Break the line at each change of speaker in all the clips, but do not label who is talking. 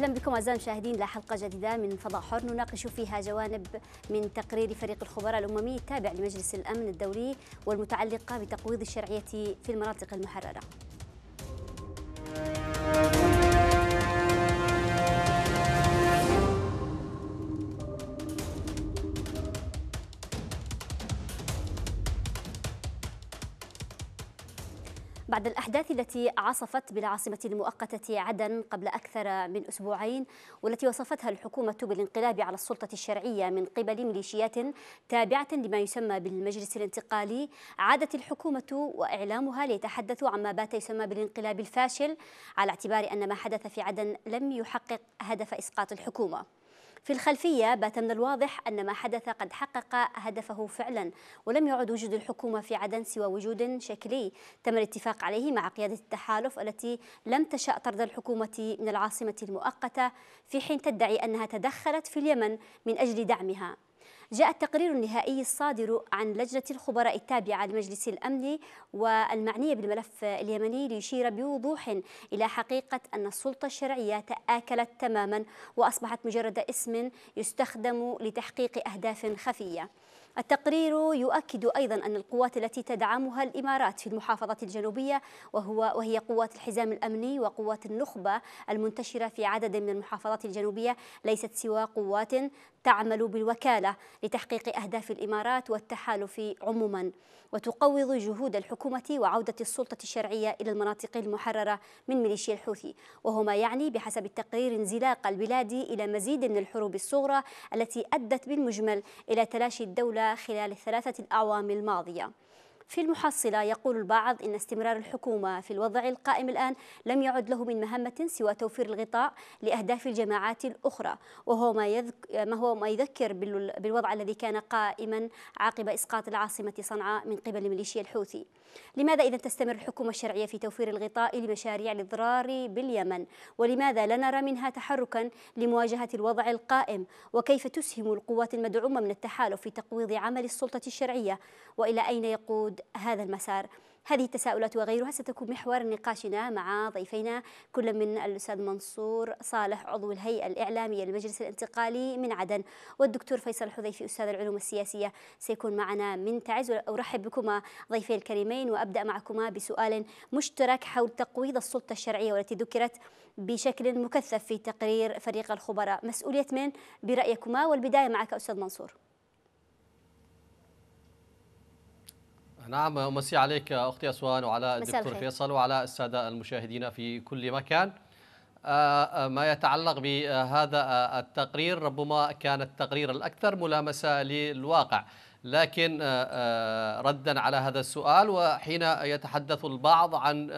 اهلا بكم اعزائي المشاهدين لحلقه جديده من فضاء حر نناقش فيها جوانب من تقرير فريق الخبراء الاممي التابع لمجلس الامن الدولي والمتعلقه بتقويض الشرعيه في المناطق المحرره. الأحداث التي عصفت بالعاصمة المؤقتة عدن قبل أكثر من أسبوعين والتي وصفتها الحكومة بالانقلاب على السلطة الشرعية من قبل ميليشيات تابعة لما يسمى بالمجلس الانتقالي عادت الحكومة وإعلامها ليتحدثوا عما بات يسمى بالانقلاب الفاشل على اعتبار أن ما حدث في عدن لم يحقق هدف إسقاط الحكومة في الخلفية بات من الواضح أن ما حدث قد حقق هدفه فعلا ولم يعد وجود الحكومة في عدن سوى وجود شكلي تم الاتفاق عليه مع قيادة التحالف التي لم تشأ طرد الحكومة من العاصمة المؤقتة في حين تدعي أنها تدخلت في اليمن من أجل دعمها جاء التقرير النهائي الصادر عن لجنة الخبراء التابعة لمجلس الأمن والمعنية بالملف اليمني ليشير بوضوح إلى حقيقة أن السلطة الشرعية تآكلت تماما وأصبحت مجرد اسم يستخدم لتحقيق أهداف خفية التقرير يؤكد أيضا أن القوات التي تدعمها الإمارات في المحافظة الجنوبية وهو وهي قوات الحزام الأمني وقوات النخبة المنتشرة في عدد من المحافظات الجنوبية ليست سوى قوات تعمل بالوكالة لتحقيق أهداف الإمارات والتحالف عموما وتقوض جهود الحكومة وعودة السلطة الشرعية إلى المناطق المحررة من ميليشيا الحوثي وهو ما يعني بحسب التقرير انزلاق البلاد إلى مزيد من الحروب الصغرى التي أدت بالمجمل إلى تلاشي الدولة خلال الثلاثة الأعوام الماضية في المحصلة يقول البعض إن استمرار الحكومة في الوضع القائم الآن لم يعد له من مهمة سوى توفير الغطاء لأهداف الجماعات الأخرى وهو ما, يذك ما هو ما يذكر بالوضع الذي كان قائما عقب إسقاط العاصمة صنعاء من قبل ميليشيا الحوثي لماذا إذا تستمر الحكومة الشرعية في توفير الغطاء لمشاريع الإضرار باليمن ولماذا لا نرى منها تحركا لمواجهة الوضع القائم وكيف تسهم القوات المدعومة من التحالف في تقويض عمل السلطة الشرعية وإلى أين يقود هذا المسار هذه التساؤلات وغيرها ستكون محور نقاشنا مع ضيفينا كل من الأستاذ منصور صالح عضو الهيئة الإعلامية للمجلس الانتقالي من عدن والدكتور فيصل الحذيفي أستاذ العلوم السياسية سيكون معنا من تعز وأرحب بكما ضيفي الكريمين وأبدأ معكما بسؤال مشترك حول تقويض السلطة الشرعية والتي ذكرت بشكل مكثف في تقرير فريق الخبراء مسؤولية من برأيكما والبداية معك أستاذ منصور
نعم مسي عليك أختي أسوان وعلى الدكتور فيصل وعلى السادة المشاهدين في كل مكان آه، آه، ما يتعلق بهذا التقرير ربما كان التقرير الأكثر ملامسة للواقع لكن آه، ردا على هذا السؤال وحين يتحدث البعض عن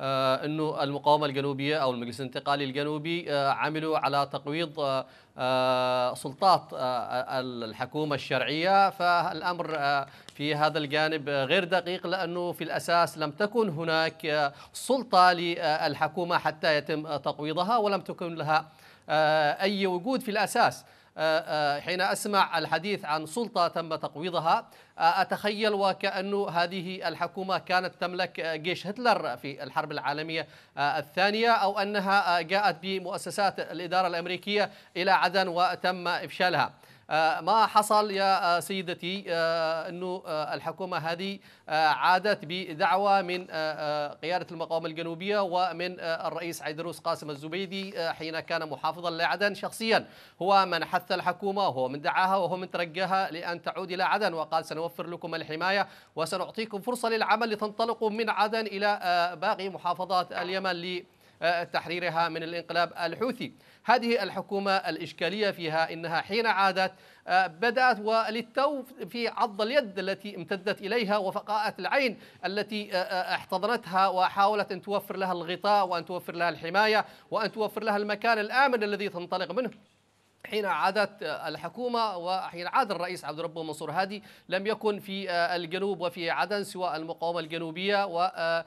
أنه المقاومة الجنوبية أو المجلس الانتقالي الجنوبي عملوا على تقويض سلطات الحكومة الشرعية فالأمر في هذا الجانب غير دقيق لأنه في الأساس لم تكن هناك سلطة للحكومة حتى يتم تقويضها ولم تكن لها آه، أي وجود في الأساس آه، آه، حين أسمع الحديث عن سلطة تم تقويضها أتخيل وكأن هذه الحكومة كانت تملك جيش هتلر في الحرب العالمية الثانية أو أنها جاءت بمؤسسات الإدارة الأمريكية إلى عدن وتم إفشالها آه، ما حصل يا آه، سيدتي آه، أنه الحكومة هذه عادت بدعوة من قيادة المقاومة الجنوبية ومن الرئيس عيدروس قاسم الزبيدي حين كان محافظا لعدن شخصيا هو من حث الحكومة وهو من دعاها وهو من ترجاها لأن تعود إلى عدن وقال سنوفر لكم الحماية وسنعطيكم فرصة للعمل لتنطلقوا من عدن إلى باقي محافظات اليمن لتحريرها من الانقلاب الحوثي هذه الحكومة الإشكالية فيها إنها حين عادت آه، بدأت وللتو في عض اليد التي امتدت إليها وفقاءة العين التي آه، آه، احتضنتها وحاولت أن توفر لها الغطاء وأن توفر لها الحماية وأن توفر لها المكان الآمن الذي تنطلق منه حين عادت الحكومة وحين عاد الرئيس عبد ربه منصور هادي لم يكن في آه، الجنوب وفي عدن سوى المقاومة الجنوبية والقوات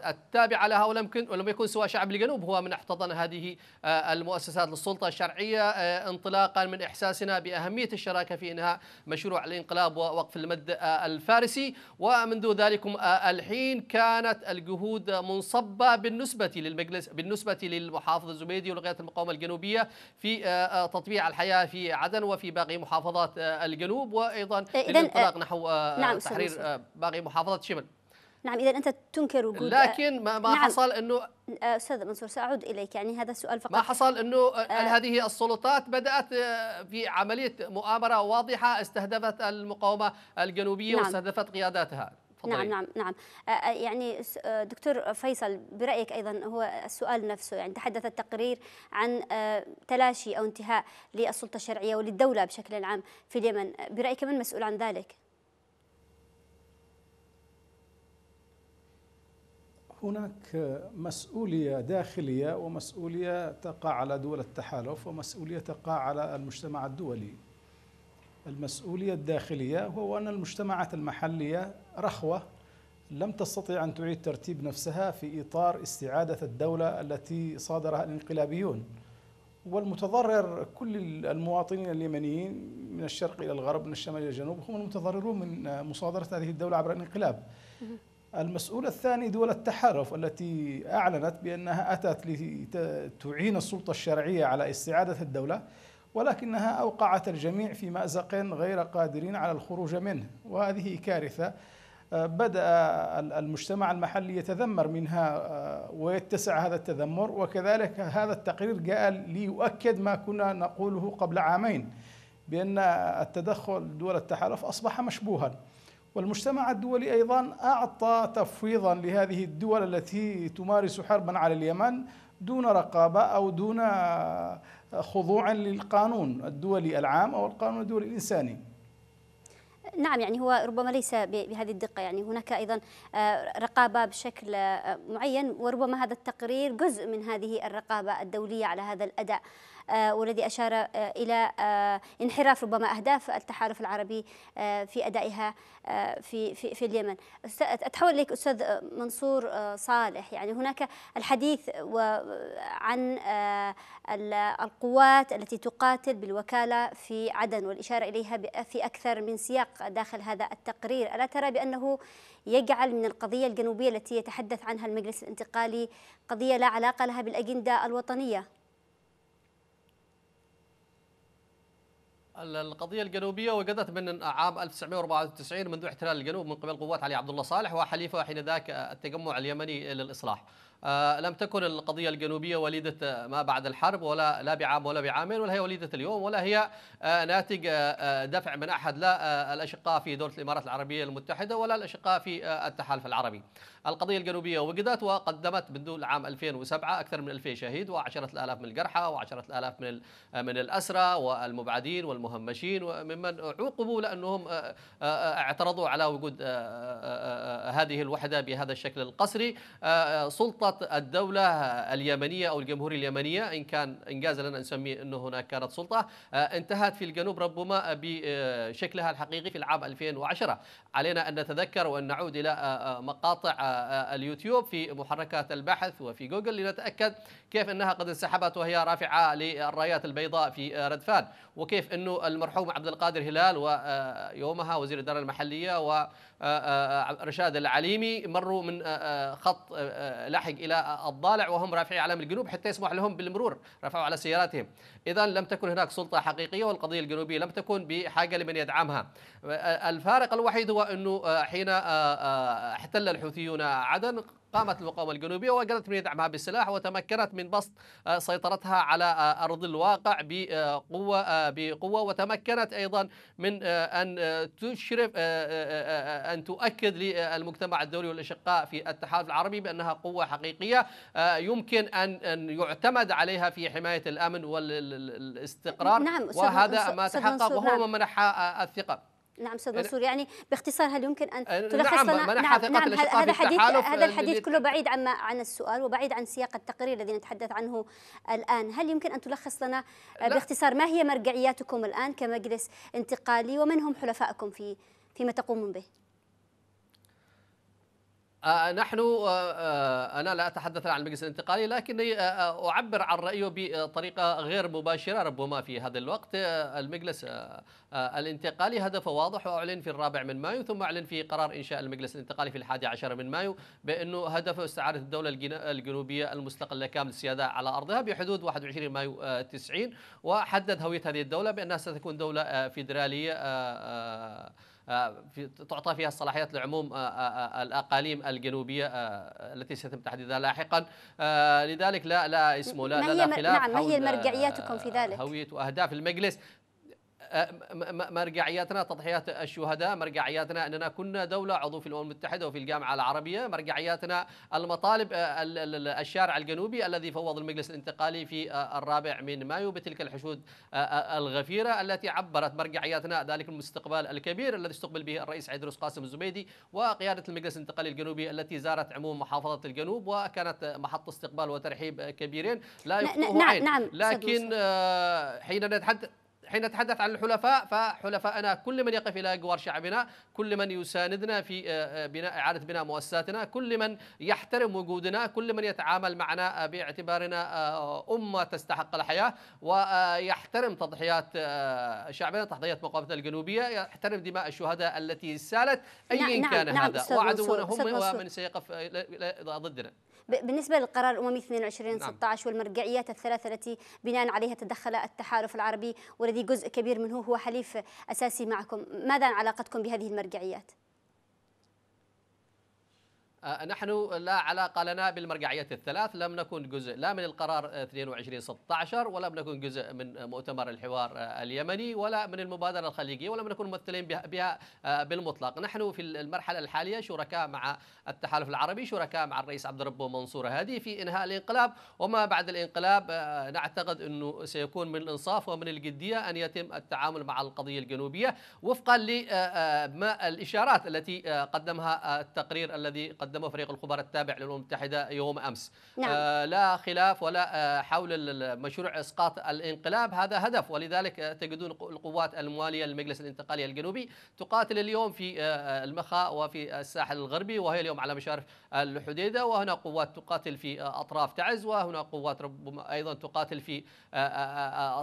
آه، آه، التابعة لها ولم يكن ولم يكن سوى شعب الجنوب هو من احتضن هذه المؤسسات للسلطة الشرعية انطلاقا من إحساسنا بأهمية الشراكة في إنهاء مشروع الانقلاب ووقف المد الفارسي ومنذ ذلك الحين كانت الجهود منصبة بالنسبة للمجلس بالنسبة للمحافظ الزبيدي ولغاية المقاومة الجنوبية في آه، آه، تطبيع الحياة في عدن وفي باقي محافظات آه، الجنوب وأيضا الانطلاق إيه، نحو نعم تحرير باقي محافظات الشمال نعم اذا
انت تنكر وجود لكن ما, ما نعم. حصل انه استاذ منصور ساعود اليك يعني هذا السؤال فقط
ما حصل انه آه هذه السلطات بدات في عمليه مؤامره واضحه استهدفت المقاومه الجنوبيه نعم. واستهدفت قياداتها قضية نعم نعم نعم
يعني دكتور فيصل برأيك أيضا هو السؤال نفسه يعني تحدث التقرير عن تلاشي أو انتهاء للسلطة الشرعية وللدولة بشكل عام في اليمن برأيك من مسؤول عن ذلك؟
هناك مسؤولية داخلية ومسؤولية تقع على دول التحالف ومسؤولية تقع على المجتمع الدولي المسؤولية الداخلية هو أن المجتمعات المحلية رخوة لم تستطع أن تعيد ترتيب نفسها في إطار استعادة الدولة التي صادرها الانقلابيون والمتضرر كل المواطنين اليمنيين من الشرق إلى الغرب من الشمال إلى الجنوب هم المتضررون من مصادرة هذه الدولة عبر الانقلاب المسؤول الثاني دول التحالف التي أعلنت بأنها أتت لتعين السلطة الشرعية على استعادة الدولة ولكنها أوقعت الجميع في مأزق غير قادرين على الخروج منه وهذه كارثة بدأ المجتمع المحلي يتذمر منها آه، ويتسع هذا التذمر وكذلك هذا التقرير جاء ليؤكد ما كنا نقوله قبل عامين بأن التدخل دول التحالف أصبح مشبوها والمجتمع الدولي أيضا أعطى تفويضا لهذه الدول التي تمارس حربا على اليمن دون رقابة أو دون آه، خضوع للقانون الدولي العام أو القانون الدولي الإنساني
نعم يعني هو ربما ليس بهذه الدقة يعني هناك أيضا آه، رقابة بشكل آه، معين وربما هذا التقرير جزء من هذه الرقابة الدولية على هذا الأداء آه، والذي أشار آه، إلى آه، انحراف ربما أهداف التحالف العربي في أدائها في في, في اليمن أتحول إليك أستاذ منصور صالح يعني هناك الحديث عن القوات التي تقاتل بالوكالة في عدن والإشارة إليها في أكثر من سياق داخل هذا التقرير ألا ترى بأنه يجعل من القضية الجنوبية التي يتحدث عنها المجلس الانتقالي قضية لا علاقة لها بالأجندة الوطنية
القضية الجنوبية وجدت من عام 1994 منذ احتلال الجنوب من قبل قوات علي عبد الله صالح وحليفه حينذاك التجمع اليمني للإصلاح. آه، لم تكن القضية الجنوبية وليدة ما بعد الحرب ولا لا بعام ولا بعامين ولا هي وليدة اليوم ولا هي آه، ناتج آه، دفع من أحد لا الأشقاء في دولة الإمارات العربية المتحدة ولا الأشقاء في التحالف العربي. القضية الجنوبية وجدت وقدمت منذ العام 2007 أكثر من 2000 شهيد و10,000 من الجرحى و و10,000 من من الأسرى والمبعدين والمهمشين وممن عوقبوا لأنهم آه، آه، آه، اعترضوا على وجود هذه الوحدة بهذا الشكل القسري سلطة الدولة اليمنية أو الجمهورية اليمنية إن كان إنجاز لنا نسمي أنه هناك كانت سلطة انتهت في الجنوب ربما بشكلها الحقيقي في العام 2010 علينا أن نتذكر وأن نعود إلى مقاطع اليوتيوب في محركات البحث وفي جوجل لنتأكد كيف أنها قد انسحبت وهي رافعة للرايات البيضاء في ردفان وكيف أنه المرحوم عبد القادر هلال ويومها وزير الاداره المحلية و آه، آه، آه، رشاد العليمي مروا من خط لاحق الى الضالع وهم رافعي علم الجنوب حتى يسمح لهم بالمرور رفعوا على سياراتهم اذا لم تكن هناك سلطه حقيقيه والقضيه الجنوبيه لم تكن بحاجه لمن يدعمها الفارق الوحيد هو انه حين احتل الحوثيون عدن قامت المقاومة الجنوبية وجدت من يدعمها بالسلاح وتمكنت من بسط آه، سيطرتها على آه، أرض الواقع بقوة آه، بقوة وتمكنت أيضا من أن تشرف أن تؤكد للمجتمع الدولي والأشقاء في التحالف العربي بأنها قوة حقيقية يمكن أن يعتمد عليها في حماية الأمن والاستقرار نعم وهذا ما تحقق نعم. وهو ما منحها الثقة
نعم استاذ منصور يعني باختصار هل يمكن ان تلخص نعم لنا نعم, نعم هذا الحديث هذا الحديث كله بعيد عما عن السؤال وبعيد عن سياق التقرير الذي نتحدث عنه الان هل يمكن ان تلخص لنا باختصار ما هي مرجعياتكم الان كمجلس انتقالي ومن هم حلفائكم في فيما تقومون به
آه، نحن آه، آه، أنا لا أتحدث عن المجلس الانتقالي لكني أعبر عن رأيي بطريقة غير مباشرة ربما في هذا الوقت المجلس الانتقالي هدفه واضح وأعلن في الرابع من مايو ثم أعلن في قرار إنشاء المجلس الانتقالي في الحادي عشر من مايو بأنه هدفه استعادة الدولة الجنوبية المستقلة كامل السيادة على أرضها بحدود 21 مايو 90 وحدد هوية هذه الدولة بأنها ستكون دولة فيدرالية آه، تعطى فيها الصلاحيات لعموم آه، آه، الاقاليم الجنوبيه التي سيتم تحديدها لاحقا لذلك لا لا اسمه لا لا خلاف نعم ما هي مرجعياتكم
في ذلك؟ هويه
واهداف المجلس أه، مرجعياتنا تضحيات الشهداء مرجعياتنا أننا كنا دولة عضو في الأمم المتحدة وفي الجامعة العربية مرجعياتنا المطالب أه، الشارع الجنوبي الذي فوض المجلس الانتقالي في أه، الرابع من مايو بتلك الحشود الغفيرة التي عبرت مرجعياتنا ذلك المستقبل الكبير الذي استقبل به الرئيس عيدروس قاسم الزبيدي وقيادة المجلس الانتقالي الجنوبي التي زارت عموم محافظة الجنوب وكانت محط استقبال وترحيب كبيرين لا نعم نعم لكن حين نتحدث حين نتحدث عن الحلفاء فحلفاءنا كل من يقف إلى جوار شعبنا كل من يساندنا في آه، آه، بناء إعادة بناء مؤسساتنا كل من يحترم وجودنا كل من يتعامل معنا آه، باعتبارنا أمة تستحق الحياة ويحترم تضحيات شعبنا تضحيات مقاومتنا الجنوبية يحترم دماء الشهداء التي سالت نعم، أيا نعم كان نعم هذا وعدونا هم ومن سيقف ضدنا
بالنسبة للقرار الأممي 2216 نعم. والمرجعيات الثلاثة التي بناء عليها تدخل التحالف العربي والذي جزء كبير منه هو حليف أساسي معكم ماذا عن علاقتكم بهذه المرجعيات؟
آه، نحن لا علاقة لنا بالمرجعيات الثلاث لم نكن جزء لا من القرار 2216 ولم نكن جزء من مؤتمر الحوار آه، اليمني ولا من المبادرة الخليجية ولم نكن ممثلين بها آه، بالمطلق نحن في المرحلة الحالية شركاء مع التحالف العربي شركاء مع الرئيس عبد الرب منصور هادي في إنهاء الانقلاب وما بعد الانقلاب نعتقد أنه سيكون من الإنصاف ومن الجدية أن يتم التعامل مع القضية الجنوبية وفقا لما الإشارات التي قدمها التقرير الذي قدمها قدمه فريق الخبراء التابع للأمم المتحدة يوم أمس نعم. آه لا خلاف ولا آه حول مشروع إسقاط الانقلاب هذا هدف ولذلك آه، تجدون القوات الموالية للمجلس الانتقالي الجنوبي تقاتل اليوم في آه،, آه المخاء وفي الساحل الغربي وهي اليوم على مشارف الحديدة وهنا قوات تقاتل في آه، أطراف تعز وهنا قوات ربما أيضا تقاتل في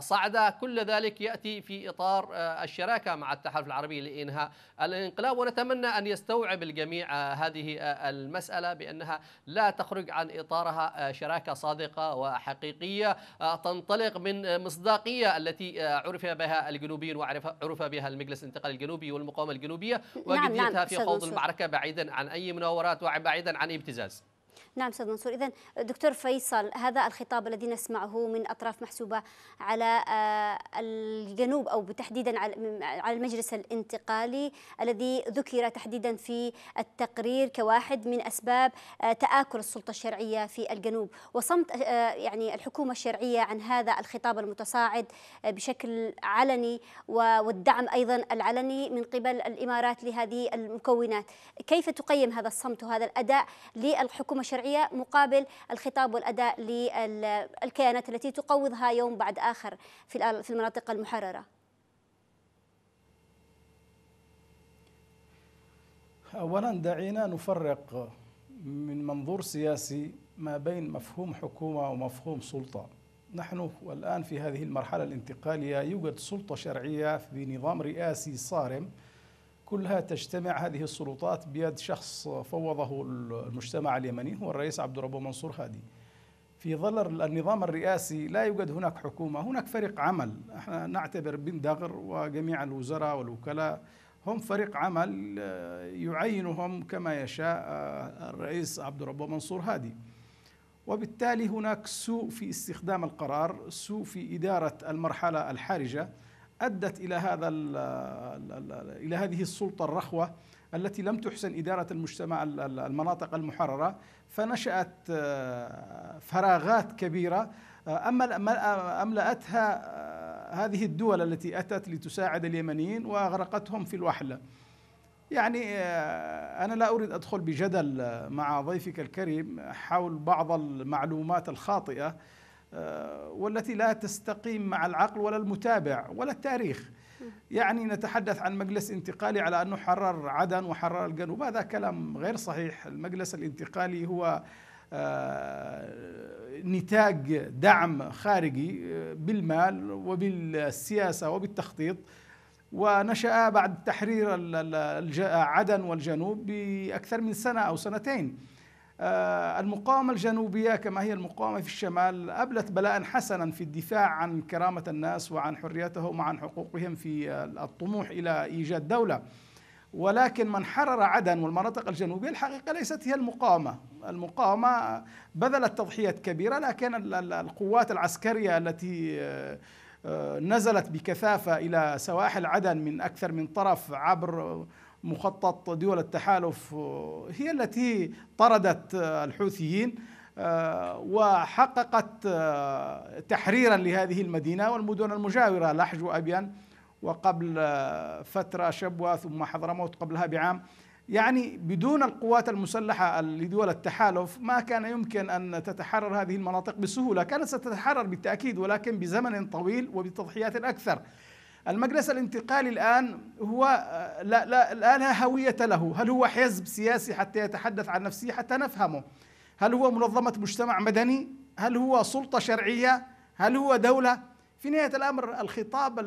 صعدة كل ذلك يأتي في إطار الشراكة مع التحالف العربي لإنهاء الانقلاب ونتمنى أن يستوعب الجميع هذه المسألة بأنها لا تخرج عن إطارها آه، شراكة صادقة وحقيقية آه، تنطلق من مصداقية التي آه، عرف بها الجنوبيين وعرف بها المجلس الانتقالي الجنوبي والمقاومة الجنوبية نعم، وجديتها نعم، في خوض المعركة بعيدا عن أي مناورات وبعيدا عن ابتزاز
نعم سيد منصور إذا دكتور فيصل هذا الخطاب الذي نسمعه من أطراف محسوبة على آه، الجنوب أو تحديدا على المجلس الانتقالي الذي ذكر تحديدا في التقرير كواحد من أسباب آه، تآكل السلطة الشرعية في الجنوب وصمت آه، يعني الحكومة الشرعية عن هذا الخطاب المتصاعد بشكل علني والدعم أيضا العلني من قبل الإمارات لهذه المكونات كيف تقيم هذا الصمت وهذا الأداء للحكومة الشرعية الشرعية مقابل الخطاب والأداء للكيانات التي تقوضها يوم بعد آخر في المناطق المحررة
أولا دعينا نفرق من منظور سياسي ما بين مفهوم حكومة ومفهوم سلطة نحن الآن في هذه المرحلة الانتقالية يوجد سلطة شرعية في نظام رئاسي صارم كلها تجتمع هذه السلطات بيد شخص فوضه المجتمع اليمني هو الرئيس عبد الرب منصور هادي في ظل النظام الرئاسي لا يوجد هناك حكومة هناك فريق عمل احنا نعتبر بن دغر وجميع الوزراء والوكلاء هم فريق عمل آه، يعينهم كما يشاء آه، الرئيس عبد الرب منصور هادي وبالتالي هناك سوء في استخدام القرار سوء في إدارة المرحلة الحرجة ادت الى هذا الى هذه السلطه الرخوه التي لم تحسن اداره المجتمع المناطق المحرره فنشات آه، فراغات كبيره آه، اما آه، املاتها هذه الدول التي اتت لتساعد اليمنيين واغرقتهم في الوحله. يعني انا لا اريد ادخل بجدل مع ضيفك الكريم حول بعض المعلومات الخاطئه آه، والتي لا تستقيم مع العقل ولا المتابع ولا التاريخ يعني نتحدث عن مجلس انتقالي على أنه حرر عدن وحرر الجنوب هذا كلام غير صحيح المجلس الانتقالي هو آه، نتاج دعم خارجي آه، بالمال وبالسياسة وبالتخطيط ونشأ بعد تحرير عدن والجنوب بأكثر من سنة أو سنتين آه، المقاومة الجنوبية كما هي المقاومة في الشمال أبلت بلاء حسنا في الدفاع عن كرامة الناس وعن حريتهم وعن حقوقهم في الطموح إلى إيجاد دولة ولكن من حرر عدن والمناطق الجنوبية الحقيقة ليست هي المقاومة المقاومة بذلت تضحيات كبيرة لكن القوات العسكرية التي آه، آه، نزلت بكثافة إلى سواحل عدن من أكثر من طرف عبر مخطط دول التحالف هي التي طردت الحوثيين آه، وحققت آه، تحريرا لهذه المدينة والمدن المجاورة لحج وأبيان وقبل آه، فترة شبوة ثم حضرموت قبلها بعام يعني بدون القوات المسلحة لدول التحالف ما كان يمكن أن تتحرر هذه المناطق بسهولة كانت ستتحرر بالتأكيد ولكن بزمن طويل وبتضحيات أكثر المجلس الانتقالي الآن هو لا, لا, لا, هوية له هل هو حزب سياسي حتى يتحدث عن نفسه حتى نفهمه هل هو منظمة مجتمع مدني هل هو سلطة شرعية هل هو دولة في نهاية الأمر الخطاب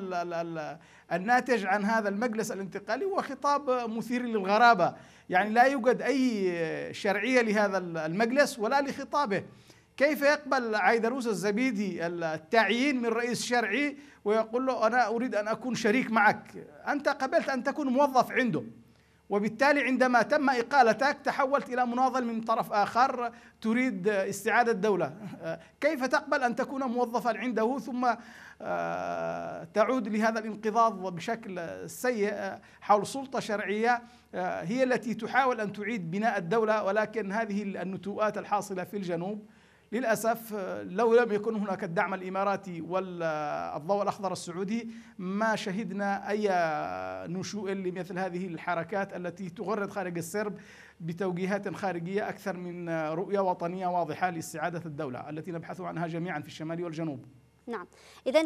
الناتج عن هذا المجلس الانتقالي هو خطاب مثير للغرابة يعني لا يوجد أي شرعية لهذا المجلس ولا لخطابه كيف يقبل عيدروس الزبيدي التعيين من رئيس شرعي ويقول له أنا أريد أن أكون شريك معك أنت قبلت أن تكون موظف عنده وبالتالي عندما تم إقالتك تحولت إلى مناضل من طرف آخر تريد استعادة الدولة كيف تقبل أن تكون موظفا عنده ثم آه، تعود لهذا الانقضاض بشكل سيء حول سلطة شرعية آه، هي التي تحاول أن تعيد بناء الدولة ولكن هذه النتوءات الحاصلة في الجنوب للأسف لو لم يكن هناك الدعم الإماراتي والضوء الأخضر السعودي ما شهدنا أي نشوء لمثل هذه الحركات التي تغرد خارج السرب بتوجيهات خارجية أكثر من رؤية وطنية واضحة لاستعادة الدولة التي نبحث عنها جميعا في الشمال والجنوب
نعم إذا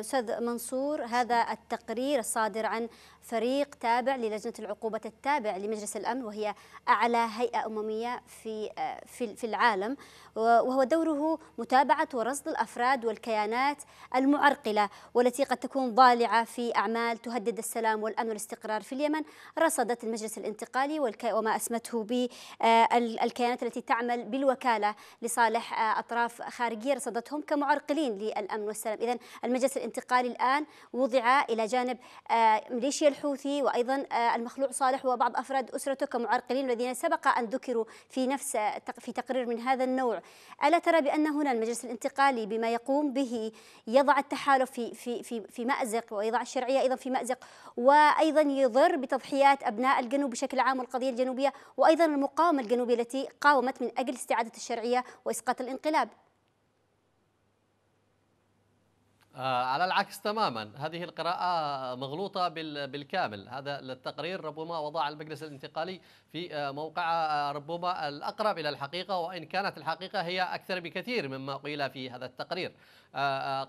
أستاذ منصور هذا التقرير الصادر عن فريق تابع للجنة العقوبة التابع لمجلس الأمن وهي أعلى هيئة أممية في في العالم وهو دوره متابعة ورصد الأفراد والكيانات المعرقلة والتي قد تكون ضالعة في أعمال تهدد السلام والأمن والاستقرار في اليمن رصدت المجلس الانتقالي وما أسمته بالكيانات التي تعمل بالوكالة لصالح أطراف خارجية رصدتهم كمعرقلين للأمن الأمن والسلام إذا المجلس الانتقالي الآن وضع إلى جانب آه، ميليشيا الحوثي وأيضا آه، المخلوع صالح وبعض أفراد أسرته كمعرقلين الذين سبق أن ذكروا في نفس آه، في تقرير من هذا النوع ألا ترى بأن هنا المجلس الانتقالي بما يقوم به يضع التحالف في في في في مأزق ويضع الشرعية أيضا في مأزق وأيضا يضر بتضحيات أبناء الجنوب بشكل عام والقضية الجنوبية وأيضا المقاومة الجنوبية التي قاومت من أجل استعادة الشرعية وإسقاط الانقلاب
آه، على العكس تماما هذه القراءة مغلوطة بالكامل هذا التقرير ربما وضع المجلس الانتقالي في آه، موقع آه، ربما الأقرب إلى الحقيقة وإن كانت الحقيقة هي أكثر بكثير مما قيل في هذا التقرير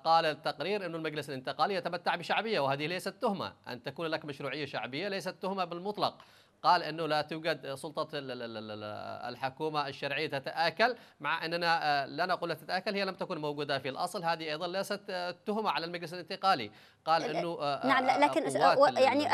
قال التقرير أن المجلس الانتقالي يتمتع بشعبية وهذه ليست تهمة أن تكون لك مشروعية شعبية ليست تهمة بالمطلق قال انه لا توجد سلطه الحكومه الشرعيه تتاكل مع اننا آه، لا نقول تتاكل هي لم تكن موجوده في الاصل هذه ايضا ليست آه، تهمه على المجلس الانتقالي قال انه آه، نعم لكن يعني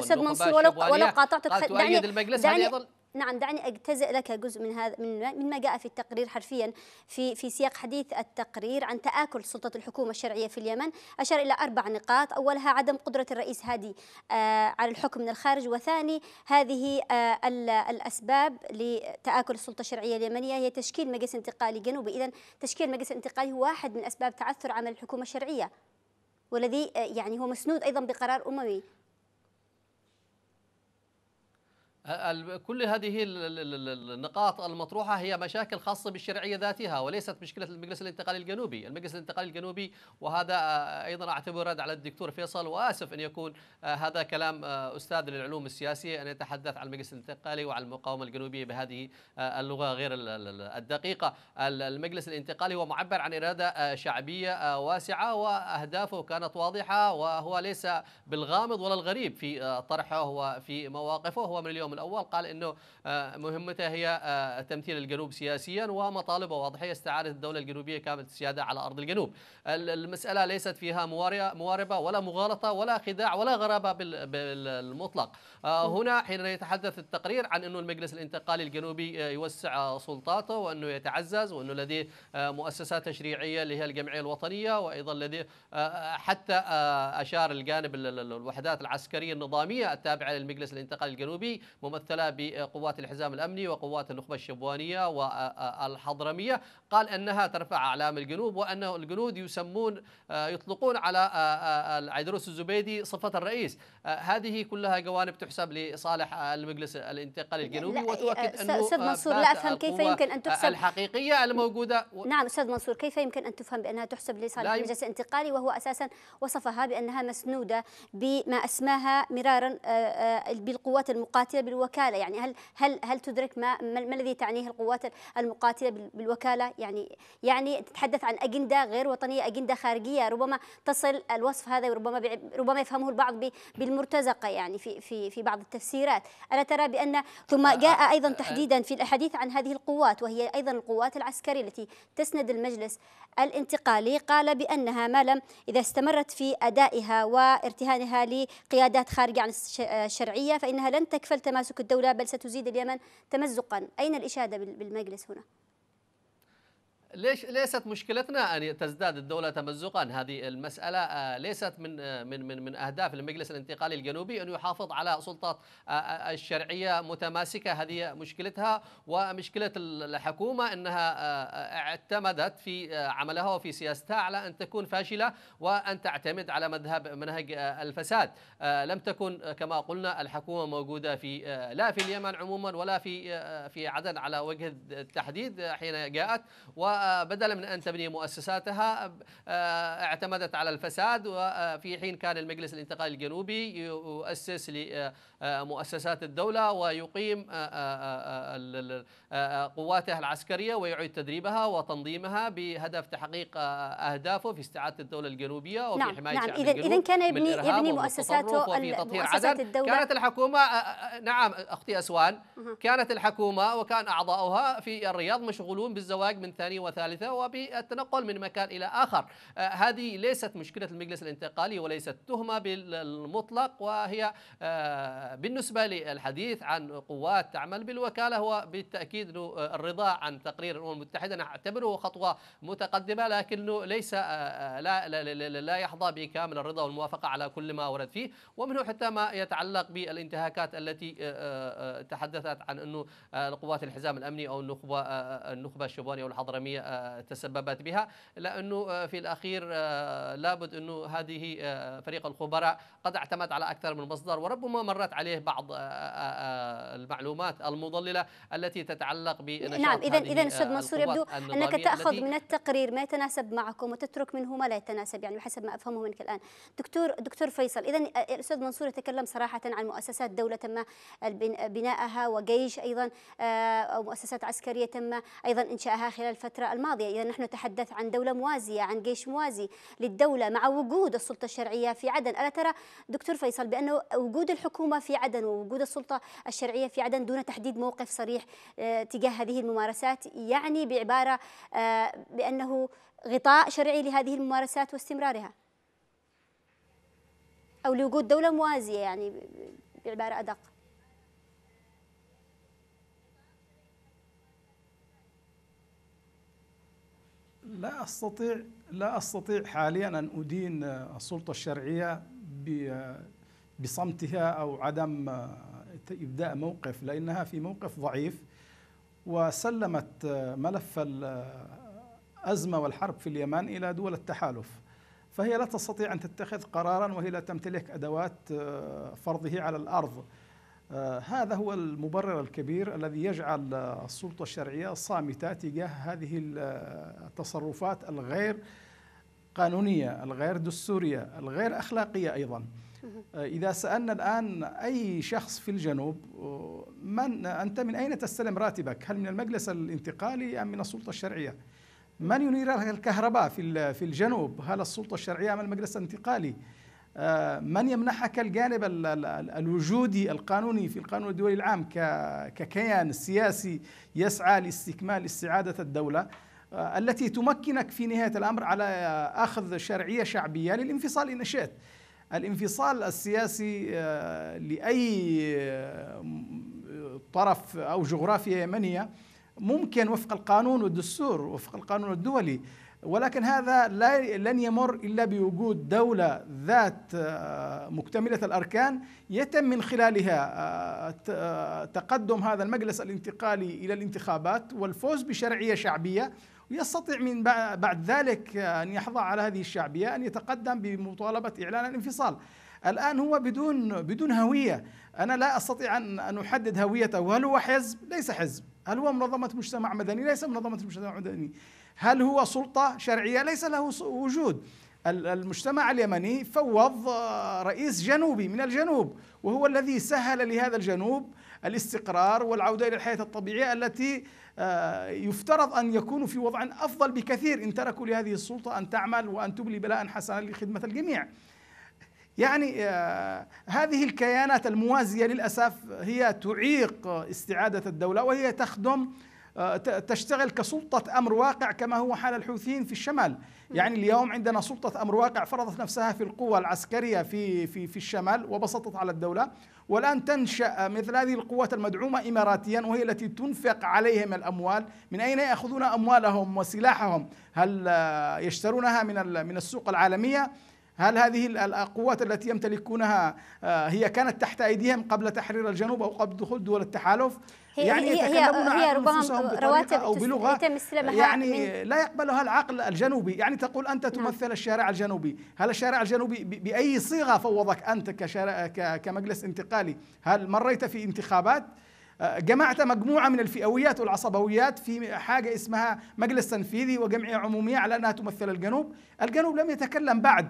استاذ منصور ولو ولو قاطعتك دعني المجلس دعني هذه ايضا
نعم دعني أجتزئ لك جزء من هذا من مما جاء في التقرير حرفيا في في سياق حديث التقرير عن تآكل سلطة الحكومة الشرعية في اليمن أشار إلى أربع نقاط أولها عدم قدرة الرئيس هادي آه، على الحكم من الخارج وثاني هذه آه، الأسباب لتآكل السلطة الشرعية اليمنية هي تشكيل مجلس انتقالي جنوبي إذا تشكيل مجلس انتقالي هو واحد من أسباب تعثر عمل الحكومة الشرعية والذي آه، يعني هو مسنود أيضا بقرار أممي
كل هذه النقاط المطروحة هي مشاكل خاصة بالشرعية ذاتها وليست مشكلة المجلس الانتقالي الجنوبي المجلس الانتقالي الجنوبي وهذا أيضا أعتبر رد على الدكتور فيصل وآسف أن يكون آه، هذا كلام آه، أستاذ للعلوم السياسية أن يتحدث عن المجلس الانتقالي وعن المقاومة الجنوبية بهذه آه، اللغة غير الدقيقة المجلس الانتقالي هو معبر عن إرادة شعبية واسعة وأهدافه كانت واضحة وهو ليس بالغامض ولا الغريب في طرحه وفي مواقفه هو من اليوم الأول قال أنه آه، مهمته هي آه، تمثيل الجنوب سياسيا ومطالبه واضحة استعادة الدولة الجنوبية كاملة السيادة على أرض الجنوب المسألة ليست فيها مواربة ولا مغالطة ولا خداع ولا غرابة بالمطلق آه، هنا حين يتحدث التقرير عن أنه المجلس الانتقالي الجنوبي يوسع سلطاته وأنه يتعزز وأنه لديه مؤسسات تشريعية اللي هي الجمعية الوطنية وأيضا لديه حتى أشار الجانب الوحدات العسكرية النظامية التابعة للمجلس الانتقالي الجنوبي ممثلة بقوات الحزام الأمني وقوات النخبة الشبوانية والحضرمية قال أنها ترفع أعلام الجنوب وأن الجنود يسمون يطلقون على العيدروس الزبيدي صفة الرئيس هذه كلها جوانب تحسب لصالح المجلس الانتقالي الجنوبي وتؤكد أنه أستاذ منصور لا أفهم كيف يمكن أن تحسب
الحقيقية الموجودة نعم أستاذ منصور كيف يمكن أن تفهم بأنها تحسب لصالح المجلس الانتقالي وهو أساسا وصفها بأنها مسنودة بما أسماها مرارا آه، آه، بالقوات المقاتلة بالوكاله يعني هل هل هل تدرك ما ما الذي تعنيه القوات المقاتله بالوكاله يعني يعني تتحدث عن اجنده غير وطنيه اجنده خارجيه ربما تصل الوصف هذا ربما ربما يفهمه البعض بالمرتزقه يعني في في في بعض التفسيرات الا ترى بان ثم آه، جاء آه، ايضا آه. تحديدا في الحديث عن هذه القوات وهي ايضا القوات العسكريه التي تسند المجلس الانتقالي قال بانها ما لم اذا استمرت في ادائها وارتهانها لقيادات خارجه عن الشرعيه فانها لن تكفل تماسك تماسك الدولة بل ستزيد اليمن تمزقا أين الإشادة بالمجلس هنا؟
ليش ليست مشكلتنا ان تزداد الدوله تمزقا هذه المساله آه، ليست من آه، من من من اهداف المجلس الانتقالي الجنوبي ان يحافظ على سلطات آه، الشرعيه متماسكه هذه مشكلتها ومشكله الحكومه انها اعتمدت في عملها وفي سياستها على ان تكون فاشله وان تعتمد على مذهب منهج الفساد لم تكن كما قلنا الحكومه موجوده في لا في اليمن عموما ولا في في عدن على وجه التحديد حين جاءت و بدلا من أن تبني مؤسساتها آه، اعتمدت على الفساد وفي آه، حين كان المجلس الانتقالي الجنوبي يؤسس لمؤسسات آه، الدولة ويقيم قواته العسكرية ويعيد تدريبها وتنظيمها بهدف تحقيق أهدافه في استعادة الدولة الجنوبية وفي نعم حماية نعم إذا إذا كان يبني يبني مؤسساته مؤسسات الدولة كانت الحكومة نعم أختي أسوان كانت الحكومة وكان أعضاؤها في الرياض مشغولون بالزواج من ثاني وثاني ثالثة وبالتنقل من مكان إلى آخر آه، هذه ليست مشكلة المجلس الانتقالي وليست تهمة بالمطلق وهي آه، بالنسبة للحديث عن قوات تعمل بالوكالة هو بالتأكيد آه، الرضا عن تقرير الأمم المتحدة نعتبره خطوة متقدمة لكنه ليس لا, لا, لا يحظى بكامل الرضا والموافقة على كل ما ورد فيه ومنه حتى ما يتعلق بالانتهاكات التي تحدثت عن أنه القوات الحزام الأمني أو النخبة النخبة الشبانية والحضرمية تسببت بها لأنه آه، في الأخير آه، لابد أنه هذه آه، فريق الخبراء قد اعتمد على أكثر من مصدر وربما مرت عليه بعض المعلومات المضللة التي تتعلق بنشاط نعم إذا إذا أستاذ منصور يبدو أنك تأخذ من
التقرير ما يتناسب معكم وتترك منه ما لا يتناسب يعني بحسب ما أفهمه منك الآن دكتور دكتور فيصل إذا الأستاذ منصور يتكلم صراحة عن مؤسسات دولة تم بنائها وجيش أيضا أو مؤسسات عسكرية تم أيضا إنشائها خلال فترة الفترة الماضية إذا نحن نتحدث عن دولة موازية عن جيش موازي للدولة مع وجود السلطة الشرعية في عدن ألا ترى دكتور فيصل بأنه وجود الحكومة في عدن ووجود السلطة الشرعية في عدن دون تحديد موقف صريح آه، تجاه هذه الممارسات يعني بعبارة آه، بأنه غطاء شرعي لهذه الممارسات واستمرارها أو لوجود دولة موازية يعني بعبارة أدق
لا أستطيع لا أستطيع حاليا أن أدين السلطة الشرعية بصمتها أو عدم إبداء موقف لأنها في موقف ضعيف وسلمت ملف الأزمة والحرب في اليمن إلى دول التحالف فهي لا تستطيع أن تتخذ قرارا وهي لا تمتلك أدوات فرضه على الأرض آه، هذا هو المبرر الكبير الذي يجعل السلطة الشرعية صامتة تجاه هذه آه، التصرفات الغير قانونية الغير دستورية الغير أخلاقية أيضا آه، إذا سألنا الآن أي شخص في الجنوب من أنت من أين تستلم راتبك هل من المجلس الانتقالي أم من السلطة الشرعية من ينير الكهرباء في في الجنوب هل السلطة الشرعية أم المجلس الانتقالي آه، من يمنحك الجانب الوجودي القانوني في القانون الدولي العام ككيان سياسي يسعى لاستكمال استعادة الدولة آه، التي تمكنك في نهاية الأمر على أخذ شرعية شعبية للانفصال إن شئت الانفصال السياسي آه، لأي طرف أو جغرافيا يمنية ممكن وفق القانون والدستور وفق القانون الدولي ولكن هذا لا لن يمر الا بوجود دوله ذات آه، مكتمله الاركان يتم من خلالها آه، آه، تقدم هذا المجلس الانتقالي الى الانتخابات والفوز بشرعيه شعبيه ويستطيع من بعد ذلك ان يحظى على هذه الشعبيه ان يتقدم بمطالبه اعلان الانفصال. الان هو بدون بدون هويه، انا لا استطيع ان ان احدد هويته، هل هو حزب؟ ليس حزب، هل هو منظمه مجتمع مدني؟ ليس منظمه مجتمع مدني. هل هو سلطة شرعية ليس له وجود المجتمع اليمني فوض آه، رئيس جنوبي من الجنوب وهو الذي سهل لهذا الجنوب الاستقرار والعودة إلى الحياة الطبيعية التي آه، يفترض أن يكونوا في وضع أفضل بكثير إن تركوا لهذه السلطة أن تعمل وأن تبلي بلاء حسنا لخدمة الجميع يعني آه، هذه الكيانات الموازية للأسف هي تعيق استعادة الدولة وهي تخدم تشتغل كسلطة أمر واقع كما هو حال الحوثيين في الشمال يعني اليوم عندنا سلطة أمر واقع فرضت نفسها في القوة العسكرية في, في, في الشمال وبسطت على الدولة والآن تنشأ مثل هذه القوات المدعومة إماراتيا وهي التي تنفق عليهم الأموال من أين يأخذون أموالهم وسلاحهم هل يشترونها من من السوق العالمية هل هذه القوات التي يمتلكونها آه، هي كانت تحت ايديهم قبل تحرير الجنوب او قبل دخول دول التحالف؟ هي يعني هي يتكلمون هي, هي انفسهم رواتب او بلغه يعني لا يقبلها العقل الجنوبي، يعني تقول انت نعم. تمثل نعم. الشارع الجنوبي، هل الشارع الجنوبي باي صيغه فوضك انت كشارع كمجلس انتقالي؟ هل مريت في انتخابات؟ آه، جمعت مجموعة من الفئويات والعصبويات في حاجة اسمها مجلس تنفيذي وجمعية عمومية على أنها تمثل الجنوب الجنوب لم يتكلم بعد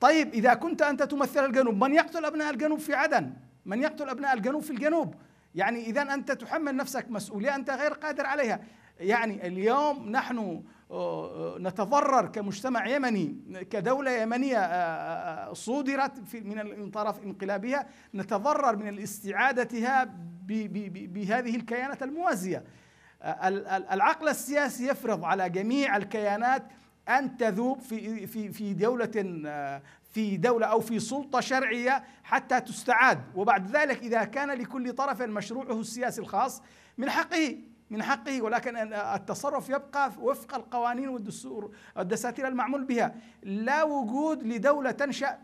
طيب إذا كنت أنت تمثل الجنوب من يقتل أبناء الجنوب في عدن من يقتل أبناء الجنوب في الجنوب يعني إذا أنت تحمل نفسك مسؤولية أنت غير قادر عليها يعني اليوم نحن نتضرر كمجتمع يمني كدولة يمنية صودرت من طرف انقلابها نتضرر من استعادتها بهذه الكيانات الموازية العقل السياسي يفرض على جميع الكيانات أن تذوب في في في دولة في دولة أو في سلطة شرعية حتى تستعاد وبعد ذلك إذا كان لكل طرف مشروعه السياسي الخاص من حقه من حقه ولكن التصرف يبقى وفق القوانين والدستور الدساتير المعمول بها لا وجود لدولة تنشأ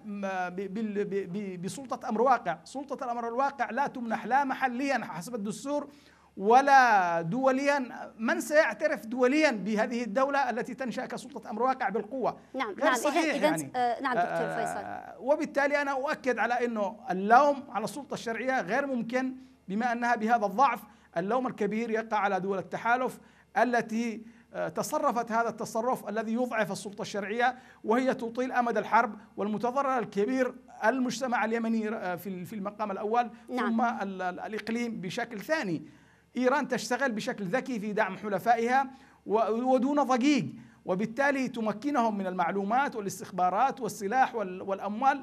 بسلطة أمر واقع سلطة الأمر الواقع لا تمنح لا محليا حسب الدستور ولا دوليا من سيعترف دوليا بهذه الدولة التي تنشأ كسلطة أمر واقع بالقوة نعم غير نعم صحيح يعني آه نعم دكتور آه، فيصل آه وبالتالي أنا أؤكد على أنه اللوم على السلطة الشرعية غير ممكن بما أنها بهذا الضعف اللوم الكبير يقع على دول التحالف التي آه، تصرفت هذا التصرف الذي يضعف السلطة الشرعية وهي تطيل أمد الحرب والمتضرر الكبير المجتمع اليمني آه، في المقام الأول نعم. ثم الإقليم بشكل ثاني ايران تشتغل بشكل ذكي في دعم حلفائها ودون ضجيج وبالتالي تمكنهم من المعلومات والاستخبارات والسلاح والاموال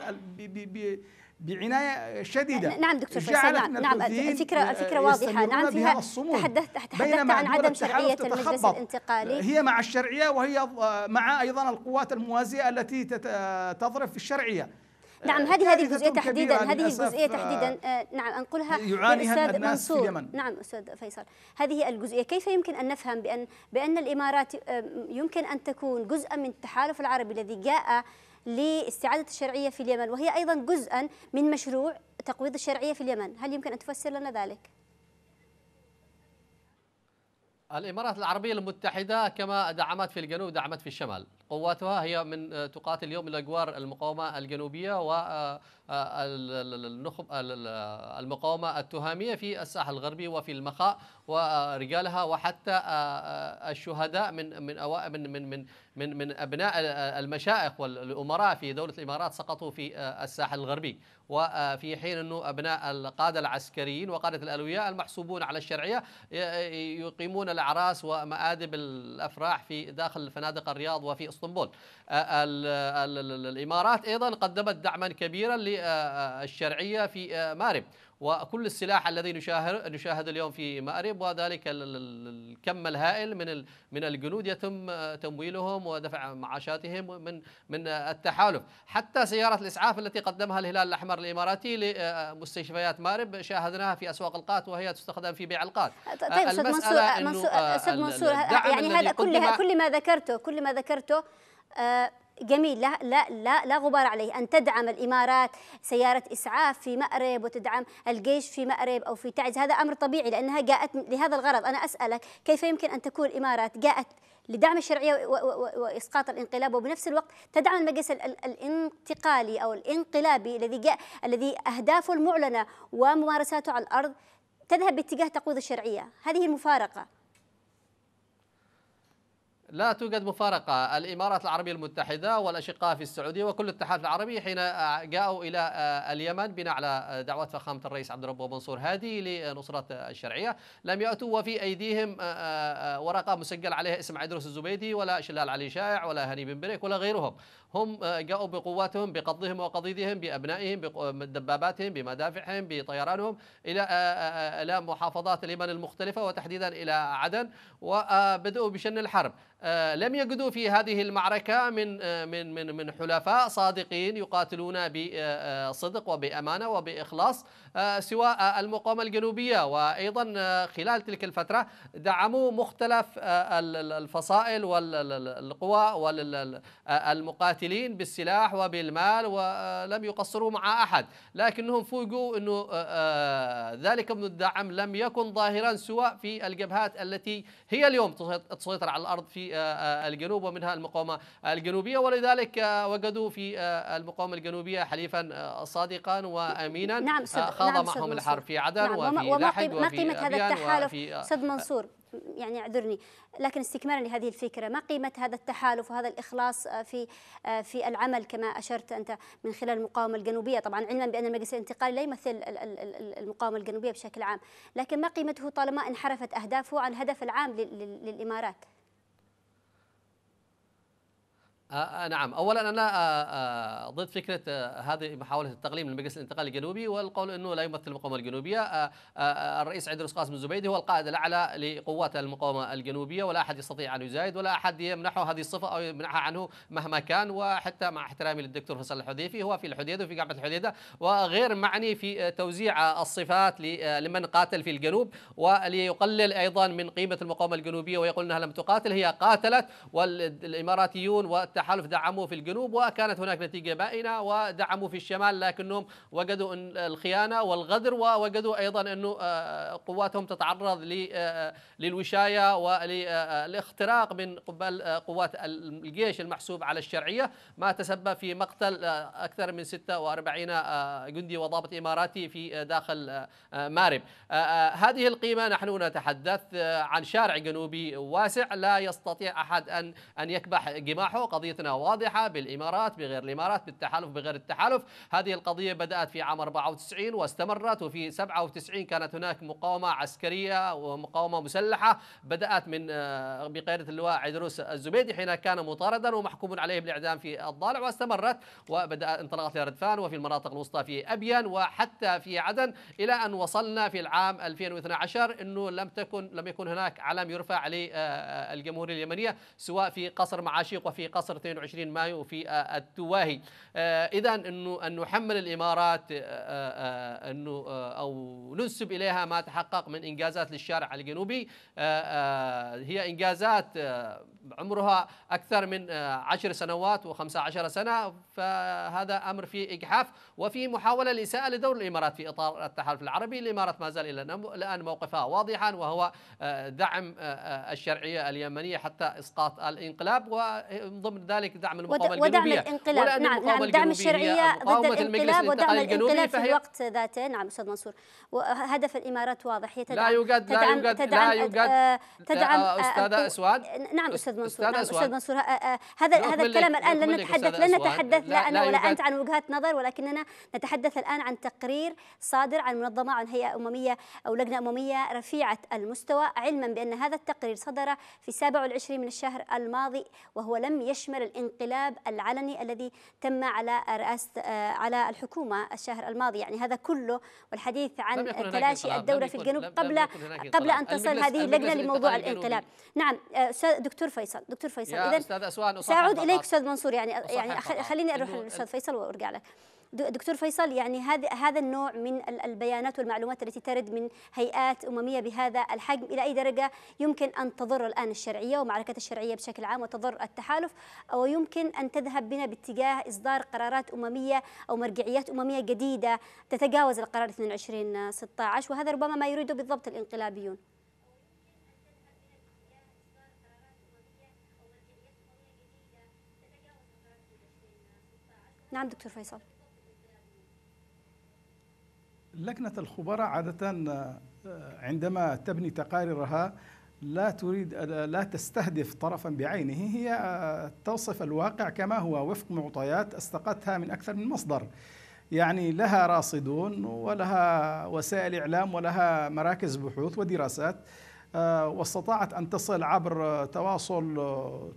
بعنايه شديده نعم دكتور فيصل نعم, نعم، الفكره الفكره واضحه نعم فيها الصمود. تحدثت تحدثت عن عدم شرعيه المجلس الانتقالي هي مع الشرعيه وهي مع ايضا القوات الموازيه التي تضرب في الشرعيه نعم آه، هذه هذه الجزئيه تحديدا هذه الجزئيه تحديدا
آه. آه، نعم انقلها يعاني الناس منصور في اليمن نعم استاذ فيصل هذه الجزئيه كيف يمكن ان نفهم بان بان الامارات يمكن ان تكون جزءا من التحالف العربي الذي جاء لاستعادة الشرعية في اليمن وهي أيضا جزءا من مشروع تقويض الشرعية في اليمن هل يمكن أن تفسر لنا ذلك؟
الإمارات العربية المتحدة كما دعمت في الجنوب دعمت في الشمال قواتها هي من آه، تقاتل اليوم الأجوار المقاومة الجنوبية والنخب آه، آه، المقاومة التهامية في الساحل الغربي وفي المخاء ورجالها وحتى الشهداء من من من من من من, من أبناء المشائخ والأمراء في دولة الإمارات سقطوا في الساحل الغربي وفي حين أنه أبناء القادة العسكريين وقادة الألوية المحسوبون على الشرعية يقيمون الأعراس ومآدب الأفراح في داخل فنادق الرياض وفي اسطنبول الإمارات أيضا قدمت دعما كبيرا للشرعية في مارب وكل السلاح الذي نشاهد نشاهد اليوم في مأرب وذلك الكم الهائل من من الجنود يتم تمويلهم ودفع معاشاتهم من من التحالف، حتى سيارات الاسعاف التي قدمها الهلال الاحمر الاماراتي لمستشفيات آه، مأرب شاهدناها في اسواق القات وهي تستخدم في بيع القات. طيب, آه، طيب، استاذ منصور آه، استاذ منصور يعني هذا كل كل
ما ذكرته كل ما ذكرته جميل لا لا لا, لا غبار عليه ان تدعم الامارات سياره اسعاف في مأرب وتدعم الجيش في مأرب او في تعز هذا امر طبيعي لانها جاءت لهذا الغرض انا اسالك كيف يمكن ان تكون الامارات جاءت لدعم الشرعيه واسقاط الانقلاب وبنفس الوقت تدعم المجلس الانتقالي او الانقلابي الذي جاء الذي اهدافه المعلنه وممارساته على الارض تذهب باتجاه تقويض الشرعيه هذه المفارقه
لا توجد مفارقة الإمارات العربية المتحدة والأشقاء في السعودية وكل الاتحاد العربي حين آه، جاءوا إلى آه، اليمن بناء على آه، دعوة فخامة الرئيس عبد الرب منصور هادي لنصرة الشرعية لم يأتوا وفي أيديهم ورقة مسجل عليها اسم عدروس الزبيدي ولا شلال علي شائع ولا هني بن بريك ولا غيرهم هم جاءوا بقواتهم بقضهم وقضيدهم بأبنائهم بدباباتهم بمدافعهم بطيرانهم إلى إلى محافظات اليمن المختلفة وتحديدا إلى عدن وبدأوا بشن الحرب آه، لم يجدوا في هذه المعركة من آه، من من من حلفاء صادقين يقاتلون بصدق وبأمانة وبإخلاص آه، سوى المقاومة الجنوبية وأيضا خلال تلك الفترة دعموا مختلف الفصائل والقوى والمقاتلين بالسلاح وبالمال ولم يقصروا مع أحد لكنهم فوجئوا أنه ذلك من الدعم لم يكن ظاهرا سوى في الجبهات التي هي اليوم تسيطر على الأرض في آه، آه، الجنوب ومنها المقاومة الجنوبية ولذلك آه، وجدوا في المقاومة الجنوبية حليفا صادقا وأمينا نعم خاض نعم معهم الحرب في عدن نعم وفي وما لاحد وفي قيمة هذا التحالف سد
منصور يعني اعذرني لكن استكمالا لهذه الفكره ما قيمه هذا التحالف وهذا الاخلاص في في العمل كما اشرت انت من خلال المقاومه الجنوبيه طبعا علما بان المجلس الانتقالي لا يمثل المقاومه الجنوبيه بشكل عام لكن ما قيمته طالما انحرفت اهدافه عن الهدف العام للامارات
آه،, آه نعم اولا انا آه،, آه ضد فكره آه هذه محاوله التقليم للمجلس الانتقالي الجنوبي والقول انه لا يمثل المقاومه الجنوبيه آه، الرئيس عدرس قاسم الزبيدي هو القائد الاعلى لقوات المقاومه الجنوبيه ولا احد يستطيع ان يزايد ولا احد يمنحه هذه الصفه او يمنحها عنه مهما كان وحتى مع احترامي للدكتور فيصل الحذيفي هو في الحديده وفي قعبه الحديده وغير معني في توزيع الصفات لمن قاتل في الجنوب وليقلل ايضا من قيمه المقاومه الجنوبيه ويقول انها لم تقاتل هي قاتلت والاماراتيون التحالف دعموه في الجنوب وكانت هناك نتيجة بائنة ودعموا في الشمال لكنهم وجدوا الخيانة والغدر ووجدوا أيضا أنه آه، قواتهم تتعرض آه، للوشاية وللاختراق من قبل آه، قوات الجيش المحسوب على الشرعية ما تسبب في مقتل أكثر من 46 جندي وضابط إماراتي في داخل مارب هذه القيمة نحن نتحدث عن شارع جنوبي واسع لا يستطيع أحد أن أن يكبح جماحه قضيتنا واضحة بالإمارات بغير الإمارات بالتحالف بغير التحالف هذه القضية بدأت في عام 94 واستمرت وفي 97 كانت هناك مقاومة عسكرية ومقاومة مسلحة بدأت من آه، بقيادة اللواء عيدروس الزبيدي حين كان مطاردا ومحكوم عليه بالإعدام في الضالع واستمرت وبدأ انطلقت لردفان وفي المناطق الوسطى في أبين وحتى في عدن إلى أن وصلنا في العام 2012 أنه لم تكن لم يكن هناك علم يرفع للجمهورية آه، آه، اليمنية سواء في قصر معاشيق وفي قصر مصر 22 مايو في آه، التواهي اذا آه، انه ان نحمل الامارات آه، انه او ننسب اليها ما تحقق من انجازات للشارع الجنوبي هي انجازات عمرها أكثر من آه، عشر سنوات وخمسة عشر سنة فهذا أمر في إجحاف وفي محاولة لإساءة لدور الإمارات في إطار التحالف العربي الإمارات ما زال إلى الآن موقفها واضحا وهو آه، دعم آه، الشرعية اليمنية حتى إسقاط الانقلاب وضمن ذلك دعم المقاومة الجنوبية ودعم الانقلاب نعم, نعم دعم الشرعية ضد الانقلاب ودعم الانقلاب في الوقت
ذاته نعم أستاذ منصور هدف الإمارات واضح هي تدعم لا يوجد لا يوجد تدعم لا يوجد تدعم, لا يوجد تدعم أستاذة أسواد نعم أستاذ استاذ منصور نعم، استاذ, أستاذ منصور آه، آه، هذا هذا الكلام الان لن نتحدث لن نتحدث لا انا ولا انت عن وجهات نظر ولكننا نتحدث الان عن تقرير صادر عن منظمه عن هيئه امميه او لجنه امميه رفيعه المستوى علما بان هذا التقرير صدر في 27 من الشهر الماضي وهو لم يشمل الانقلاب العلني الذي تم على رئاسه آه، على الحكومه الشهر الماضي يعني هذا كله والحديث عن تلاشي الدوله في الجنوب قبل قبل ان تصل هذه اللجنه لموضوع الانقلاب نعم دكتور فيصل فيصل دكتور فيصل يا استاذ اسوان ساعود اليك استاذ منصور يعني يعني خليني اروح للاستاذ فيصل وارجع لك دكتور فيصل يعني هذا هذا النوع من البيانات والمعلومات التي ترد من هيئات امميه بهذا الحجم الى اي درجه يمكن ان تضر الان الشرعيه ومعركه الشرعيه بشكل عام وتضر التحالف ويمكن ان تذهب بنا باتجاه اصدار قرارات امميه او مرجعيات امميه جديده تتجاوز القرار 22 16 وهذا ربما ما يريده بالضبط الانقلابيون نعم دكتور فيصل
لجنة الخبراء عادة آه، عندما تبني تقاريرها لا تريد آه، لا تستهدف طرفا بعينه هي آه، توصف الواقع كما هو وفق معطيات استقتها من اكثر من مصدر يعني لها راصدون ولها وسائل اعلام ولها مراكز بحوث ودراسات آه، واستطاعت أن تصل عبر تواصل آه،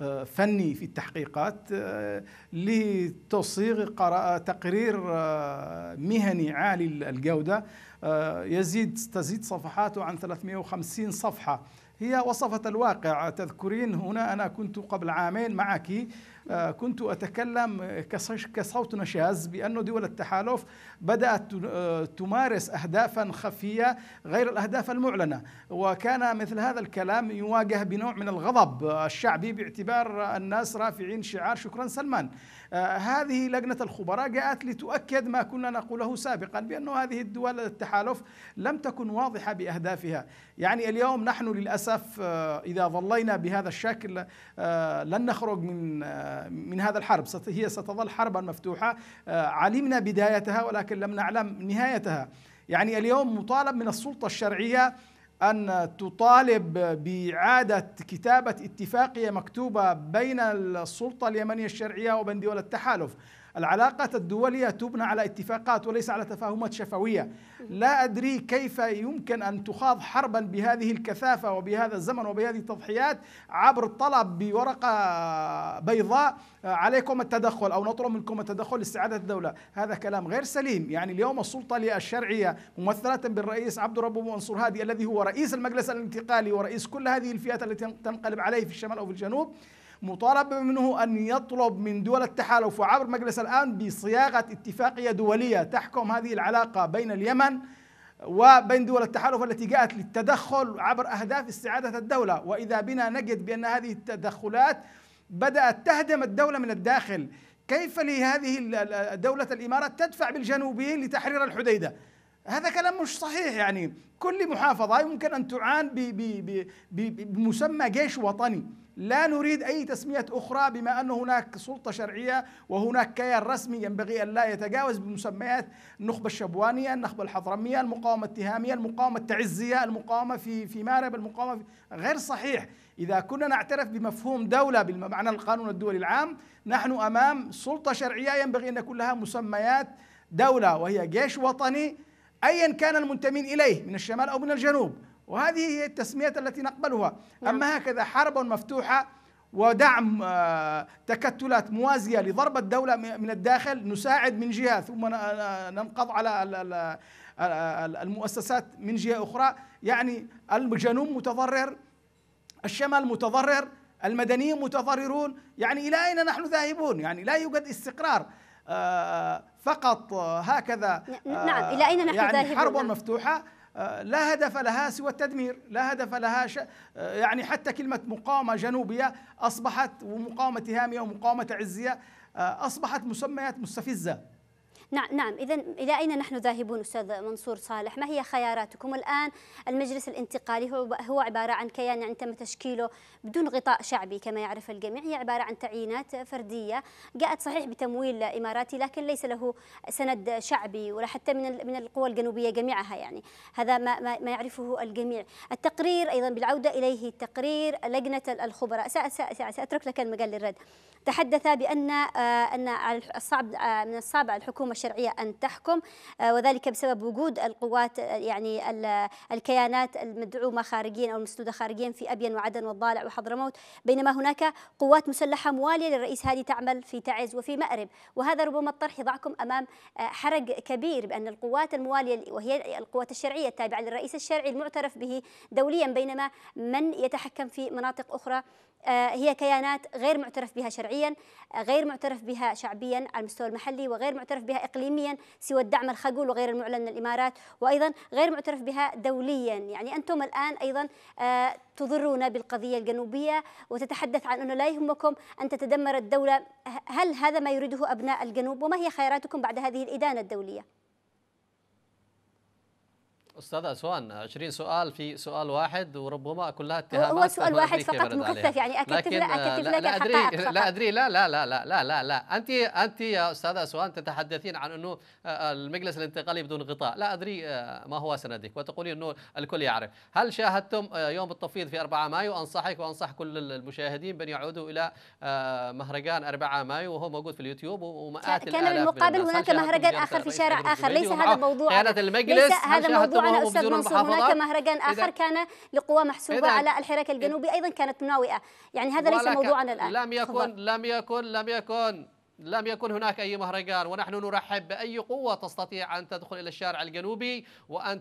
آه، فني في التحقيقات لتصيغ تقرير مهني عالي الجودة يزيد تزيد صفحاته عن 350 صفحة هي وصفت الواقع تذكرين هنا أنا كنت قبل عامين معك آه، كنت أتكلم آه، كصوت نشاز بأن دول التحالف بدأت آه، تمارس أهدافا خفية غير الأهداف المعلنة وكان مثل هذا الكلام يواجه بنوع من الغضب الشعبي باعتبار الناس رافعين شعار شكرا سلمان هذه لجنة الخبراء جاءت لتؤكد ما كنا نقوله سابقا بأن هذه الدول التحالف لم تكن واضحة بأهدافها يعني اليوم نحن للأسف إذا ظلينا بهذا الشكل لن نخرج من من هذا الحرب هي ستظل حربا مفتوحة آه، علمنا بدايتها ولكن لم نعلم نهايتها يعني اليوم مطالب من السلطة الشرعية أن تطالب بإعادة كتابة اتفاقية مكتوبة بين السلطة اليمنية الشرعية وبين دول التحالف العلاقات الدولية تبنى على اتفاقات وليس على تفاهمات شفوية لا أدري كيف يمكن أن تخاض حربا بهذه الكثافة وبهذا الزمن وبهذه التضحيات عبر طلب بورقة بيضاء عليكم التدخل أو نطلب منكم التدخل لاستعادة الدولة هذا كلام غير سليم يعني اليوم السلطة الشرعية ممثلة بالرئيس عبد الرب منصور هادي الذي هو رئيس المجلس الانتقالي ورئيس كل هذه الفئات التي تنقلب عليه في الشمال أو في الجنوب مطالب منه أن يطلب من دول التحالف وعبر مجلس الآن بصياغة اتفاقية دولية تحكم هذه العلاقة بين اليمن وبين دول التحالف التي جاءت للتدخل عبر أهداف استعادة الدولة وإذا بنا نجد بأن هذه التدخلات بدأت تهدم الدولة من الداخل كيف لهذه دولة الإمارات تدفع بالجنوبيين لتحرير الحديدة هذا كلام مش صحيح يعني كل محافظة يمكن أن تعان بمسمى جيش وطني لا نريد أي تسمية أخرى بما أن هناك سلطة شرعية وهناك كيان رسمي ينبغي أن لا يتجاوز بمسميات النخبة الشبوانية النخبة الحضرمية المقاومة التهامية المقاومة التعزية المقاومة في في مارب المقاومة في غير صحيح إذا كنا نعترف بمفهوم دولة بمعنى القانون الدولي العام نحن أمام سلطة شرعية ينبغي أن يكون لها مسميات دولة وهي جيش وطني أيا كان المنتمين إليه من الشمال أو من الجنوب وهذه هي التسميات التي نقبلها نعم. أما هكذا حرب مفتوحة ودعم آه، تكتلات موازية لضرب الدولة من الداخل نساعد من جهة ثم آه، ننقض على آه، المؤسسات من جهة أخرى يعني الجنوب متضرر الشمال متضرر المدنيين متضررون يعني إلى أين نحن ذاهبون يعني لا يوجد استقرار فقط هكذا نعم إلى أين نحن يعني ذاهبون حرب مفتوحة آه، لا هدف لها سوى التدمير لا هدف لها ش... آه، يعني حتى كلمة مقاومة جنوبية أصبحت ومقاومة هامية ومقاومة عزية آه، أصبحت مسميات مستفزة
نعم نعم إذا إلى أين نحن ذاهبون أستاذ منصور صالح ما هي خياراتكم الآن المجلس الانتقالي هو, هو عبارة عن كيان يعني تم تشكيله بدون غطاء شعبي كما يعرف الجميع هي عبارة عن تعيينات فردية جاءت صحيح بتمويل إماراتي لكن ليس له سند شعبي ولا حتى من من القوى الجنوبية جميعها يعني هذا ما, ما يعرفه الجميع التقرير أيضا بالعودة إليه التقرير لجنة الخبراء سأترك لك المجال للرد تحدث بأن آه، أن الصعب آه، من الصعب على الحكومة الشرعية أن تحكم آه، وذلك بسبب وجود القوات يعني الكيانات المدعومة خارجيا أو المسدودة خارجيا في أبين وعدن والضالع وحضرموت بينما هناك قوات مسلحة موالية للرئيس هادي تعمل في تعز وفي مأرب وهذا ربما الطرح يضعكم أمام حرج كبير بأن القوات الموالية وهي القوات الشرعية التابعة للرئيس الشرعي المعترف به دوليا بينما من يتحكم في مناطق أخرى هي كيانات غير معترف بها شرعيا شرعيا غير معترف بها شعبيا على المستوى المحلي وغير معترف بها إقليميا سوى الدعم الخجول وغير المعلن من الإمارات وأيضا غير معترف بها دوليا يعني أنتم الآن أيضا آه، تضرون بالقضية الجنوبية وتتحدث عن أنه لا يهمكم أن تتدمر الدولة هل هذا ما يريده أبناء الجنوب وما هي خياراتكم بعد هذه الإدانة الدولية؟
استاذه اسوان 20 سؤال في سؤال واحد وربما كلها اتهامات هو سؤال واحد فقط مكثف يعني اكتب لك اكتب لك لا ادري فقط. لا ادري لا لا لا لا لا لا, لا. انت انت يا استاذه اسوان تتحدثين عن انه آه، آه، المجلس الانتقالي بدون غطاء لا ادري آه، ما هو سندك وتقولين انه الكل يعرف هل شاهدتم يوم التفويض في 4 مايو انصحك وانصح كل المشاهدين بان يعودوا الى مهرجان 4 مايو وهو موجود في اليوتيوب ومئات كان بالمقابل هناك مهرجان اخر في شارع اخر ليس هذا موضوع كانت المجلس هذا موضوع معنا استاذ منصور هناك مهرجان اخر
كان لقوى محسوبه على الحراك الجنوبي ايضا كانت مناوئه يعني هذا ليس موضوعنا الان لم يكن
لم يكن لم يكن لم يكن هناك أي مهرجان ونحن نرحب بأي قوة تستطيع أن تدخل إلى الشارع الجنوبي وأن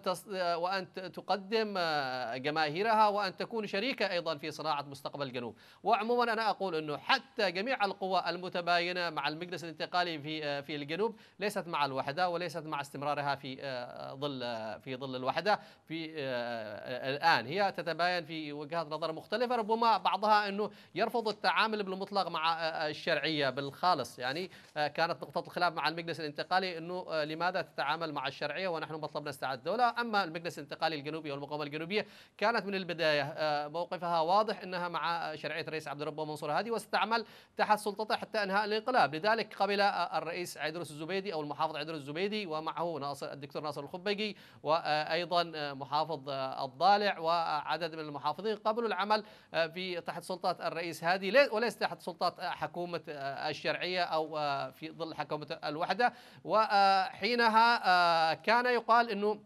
وأن تقدم آه، جماهيرها وأن تكون شريكة أيضا في صناعة مستقبل الجنوب وعموما أنا أقول أنه حتى جميع القوى المتباينة مع المجلس الانتقالي في آه، في الجنوب ليست مع الوحدة وليست مع استمرارها في آه، ظل في ظل الوحدة في الآن هي تتباين في وجهات نظر مختلفة ربما بعضها أنه يرفض التعامل بالمطلق مع الشرعية بالخالص يعني آه، كانت نقطة الخلاف مع المجلس الانتقالي أنه آه، لماذا تتعامل مع الشرعية ونحن مطلبنا استعادة الدولة أما المجلس الانتقالي الجنوبي والمقاومة الجنوبية كانت من البداية آه، موقفها واضح أنها مع شرعية الرئيس عبد الرب منصور هادي واستعمل تحت سلطته حتى انهاء الانقلاب لذلك قبل الرئيس عيدروس الزبيدي او المحافظ عيدروس الزبيدي ومعه ناصر الدكتور ناصر الخبيجي وايضا محافظ الضالع وعدد من المحافظين قبلوا العمل في تحت سلطات الرئيس هادي وليس تحت سلطات حكومه الشرعيه أو آه، في ظل حكومه الوحدة وحينها آه، كان يقال أنه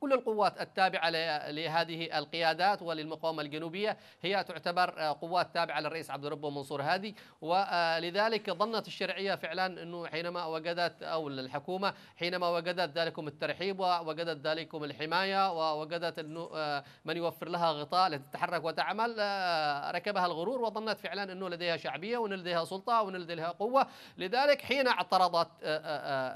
كل القوات التابعة لهذه القيادات وللمقاومة الجنوبية هي تعتبر آه، قوات تابعة للرئيس عبد الرب منصور هادي ولذلك آه، ظنت الشرعية فعلا أنه حينما وجدت أو الحكومة حينما وجدت ذلكم الترحيب ووجدت ذلكم الحماية ووجدت أنه آه، من يوفر لها غطاء لتتحرك وتعمل ركبها الغرور وظنت فعلا أنه لديها شعبية وأن لديها سلطة وأن لديها قوة لذلك حين اعترضت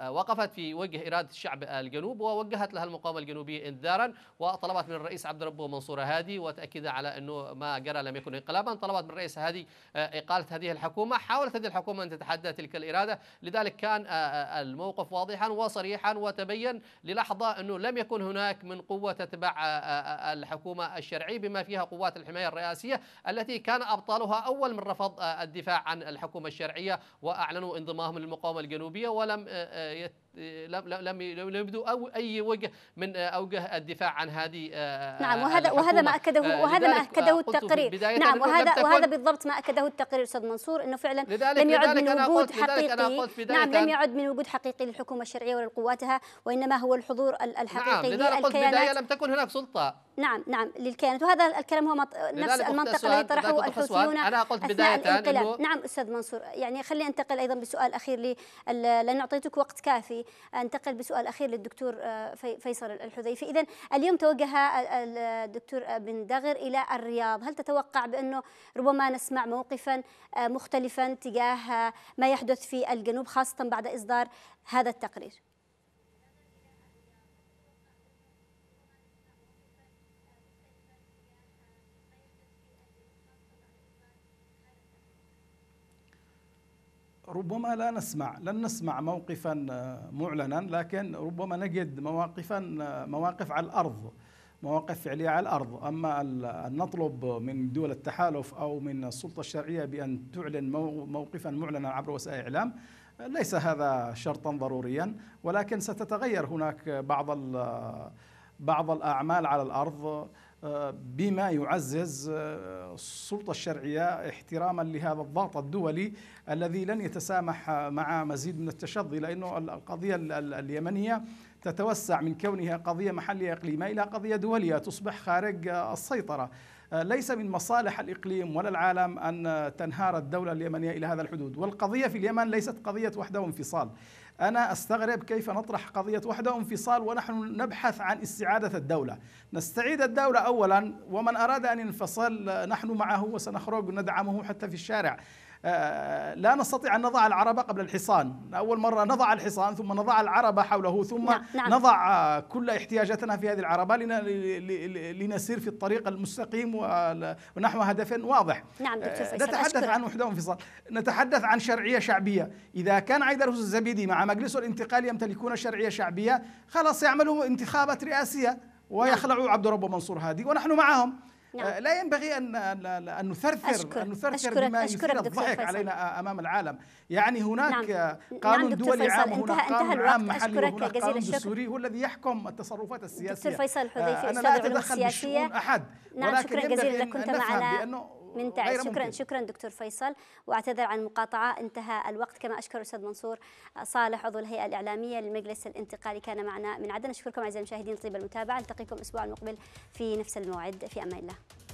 وقفت في وجه إرادة الشعب الجنوب ووجهت لها المقاومة الجنوبية الجنوبية انذارا وطلبت من الرئيس عبد ربه منصور هادي وتاكيدا على انه ما جرى لم يكن انقلابا طلبت من الرئيس هادي آه، اقاله هذه الحكومه حاولت هذه الحكومه ان تتحدى تلك الاراده لذلك كان آه، آه، الموقف واضحا وصريحا وتبين للحظه انه لم يكن هناك من قوه تتبع الحكومه الشرعي بما فيها قوات الحمايه الرئاسيه التي كان ابطالها اول من رفض الدفاع عن الحكومه الشرعيه واعلنوا انضمامهم للمقاومه الجنوبيه ولم لم لم يبدو أو أي وجه من آه، أوجه الدفاع عن هذه آه، نعم وهذا الحكومة. وهذا ما آه، أكده وهذا ما أكده التقرير نعم وهذا وهذا
بالضبط ما أكده التقرير أستاذ منصور أنه فعلا لم يعد من وجود حقيقي نعم لم يعد من وجود حقيقي للحكومة الشرعية ولا وإنما هو الحضور الحقيقي نعم لذلك قلت بداية لم
تكن هناك سلطة
نعم نعم للكيانات وهذا الكلام هو مط... نفس المنطق الذي طرحه الحوثيون انا قلت بدايه الانقلاب نعم استاذ منصور يعني خليني انتقل ايضا بسؤال اخير لي لان اعطيتك وقت كافي انتقل بسؤال اخير للدكتور آه، فيصل الحذيفي اذا اليوم توجه آه، الدكتور آه، بن دغر الى الرياض هل تتوقع بانه ربما نسمع موقفا مختلفا تجاه ما يحدث في الجنوب خاصه بعد اصدار هذا التقرير
ربما لا نسمع لن نسمع موقفا آه، معلنا لكن ربما نجد مواقفا آه، مواقف على الارض مواقف فعليه على الارض اما ان نطلب من دول التحالف او من السلطه الشرعيه بان تعلن موقفا معلنا عبر وسائل الاعلام ليس هذا شرطا ضروريا ولكن ستتغير هناك بعض بعض الاعمال على الارض بما يعزز آه، السلطة الشرعية احتراما لهذا الضغط الدولي الذي لن يتسامح مع مزيد من التشظي لأنه القضية اليمنية تتوسع من كونها قضية محلية إقليمية إلى قضية دولية تصبح خارج آه، السيطرة آه، ليس من مصالح الإقليم ولا العالم أن تنهار الدولة اليمنية إلى هذا الحدود والقضية في اليمن ليست قضية وحدة وانفصال أنا أستغرب كيف نطرح قضية وحدة وانفصال ونحن نبحث عن استعادة الدولة نستعيد الدولة أولا ومن أراد أن ينفصل نحن معه وسنخرج ندعمه حتى في الشارع آه، لا نستطيع أن نضع العربة قبل الحصان أول مرة نضع الحصان ثم نضع العربة حوله ثم نعم. نعم. نضع كل احتياجاتنا في هذه العربة لنسير في الطريق المستقيم ونحو هدف واضح نعم آه، نتحدث عن وحدة وانفصال نتحدث عن شرعية شعبية إذا كان عيد الزبيدي مع مجلسه الانتقالي يمتلكون شرعية شعبية خلاص يعملوا انتخابات رئاسية ويخلعوا عبد ربه منصور هادي ونحن معهم نعم. آه، لا ينبغي ان ان نثرثر أشكر. ان نثرثر بما أشكرك الضحك علينا آه، امام العالم يعني هناك نعم. آه، نعم قانون نعم دولي عام هناك انتهى قانون عام محلي وهناك قانون دستوري هو الذي يحكم التصرفات السياسيه دكتور فيصل الحذيفي استاذ العلوم السياسيه انا لا اتدخل بشؤون احد نعم ولكن شكرا جزيلا لك كنت معنا
بانه من تعز شكرا ممكن. شكرا دكتور فيصل واعتذر عن المقاطعه انتهى الوقت كما اشكر الاستاذ منصور صالح عضو الهيئه الاعلاميه للمجلس الانتقالي كان معنا من عدن اشكركم اعزائي المشاهدين طيب المتابعه التقيكم الاسبوع المقبل في نفس الموعد في امان الله